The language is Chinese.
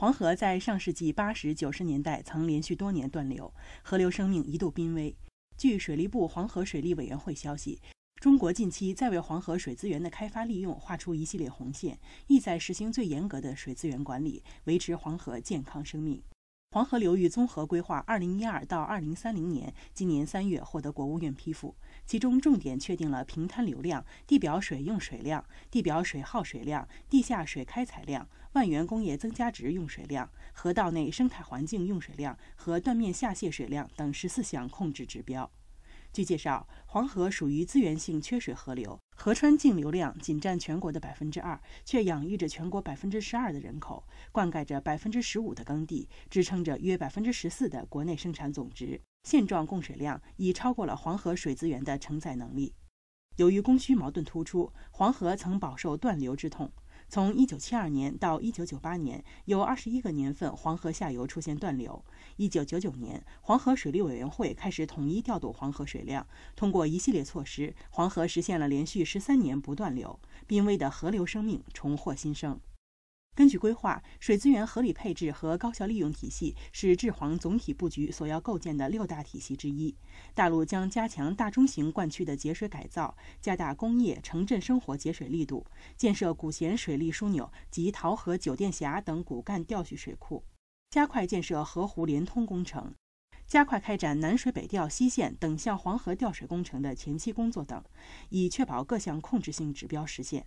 黄河在上世纪八十九十年代曾连续多年断流，河流生命一度濒危。据水利部黄河水利委员会消息，中国近期在为黄河水资源的开发利用画出一系列红线，意在实行最严格的水资源管理，维持黄河健康生命。黄河流域综合规划（二零一二到二零三零年）今年三月获得国务院批复，其中重点确定了平滩流量、地表水用水量、地表水耗水量、地下水开采量、万元工业增加值用水量、河道内生态环境用水量和断面下泄水量等十四项控制指标。据介绍，黄河属于资源性缺水河流，河川净流量仅占全国的百分之二，却养育着全国百分之十二的人口，灌溉着百分之十五的耕地，支撑着约百分之十四的国内生产总值。现状供水量已超过了黄河水资源的承载能力。由于供需矛盾突出，黄河曾饱受断流之痛。从1972年到1998年，有21个年份黄河下游出现断流。1999年，黄河水利委员会开始统一调度黄河水量，通过一系列措施，黄河实现了连续13年不断流，濒危的河流生命重获新生。根据规划，水资源合理配置和高效利用体系是治黄总体布局所要构建的六大体系之一。大陆将加强大中型灌区的节水改造，加大工业、城镇生活节水力度，建设古贤水利枢纽及桃河、酒店峡等骨干调蓄水库，加快建设河湖连通工程，加快开展南水北调西线等向黄河调水工程的前期工作等，以确保各项控制性指标实现。